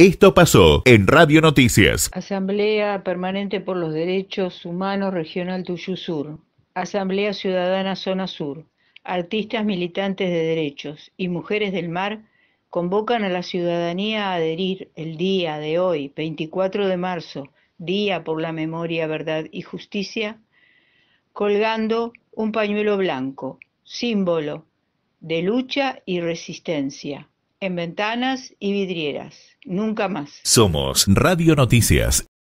Esto pasó en Radio Noticias. Asamblea Permanente por los Derechos Humanos Regional Tuyú Sur. Asamblea Ciudadana Zona Sur. Artistas militantes de derechos y mujeres del mar convocan a la ciudadanía a adherir el día de hoy, 24 de marzo, Día por la Memoria, Verdad y Justicia, colgando un pañuelo blanco, símbolo de lucha y resistencia en ventanas y vidrieras. Nunca más. Somos Radio Noticias